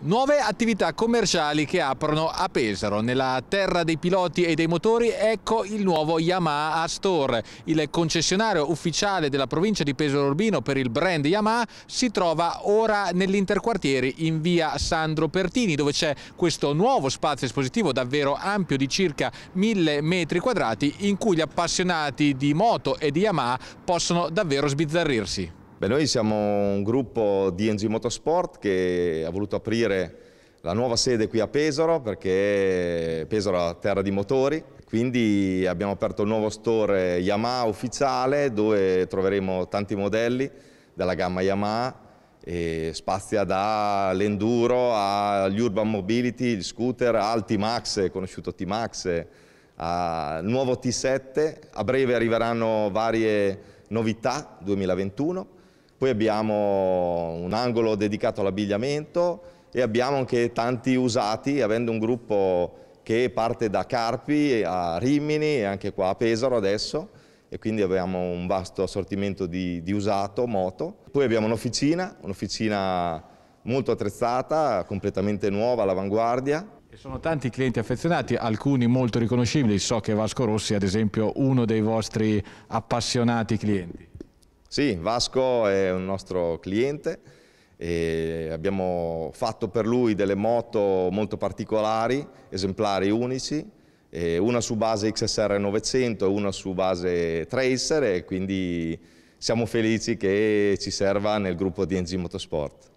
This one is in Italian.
Nuove attività commerciali che aprono a Pesaro. Nella terra dei piloti e dei motori ecco il nuovo Yamaha Astor. Il concessionario ufficiale della provincia di Pesaro Urbino per il brand Yamaha si trova ora nell'interquartieri in via Sandro Pertini dove c'è questo nuovo spazio espositivo davvero ampio di circa 1000 metri quadrati in cui gli appassionati di moto e di Yamaha possono davvero sbizzarrirsi. Beh, noi siamo un gruppo di NG Motorsport che ha voluto aprire la nuova sede qui a Pesaro perché Pesaro è terra di motori, quindi abbiamo aperto il nuovo store Yamaha ufficiale dove troveremo tanti modelli della gamma Yamaha e spazia dall'enduro agli urban mobility, gli scooter, al T-Max, conosciuto T-Max, al nuovo T7, a breve arriveranno varie novità 2021 poi abbiamo un angolo dedicato all'abbigliamento e abbiamo anche tanti usati, avendo un gruppo che parte da Carpi a Rimini e anche qua a Pesaro adesso e quindi abbiamo un vasto assortimento di, di usato, moto. Poi abbiamo un'officina, un'officina molto attrezzata, completamente nuova, all'avanguardia, sono tanti clienti affezionati, alcuni molto riconoscibili, so che Vasco Rossi è ad esempio uno dei vostri appassionati clienti. Sì, Vasco è un nostro cliente e abbiamo fatto per lui delle moto molto particolari, esemplari unici, una su base XSR 900 e una su base Tracer e quindi siamo felici che ci serva nel gruppo DNG Motorsport.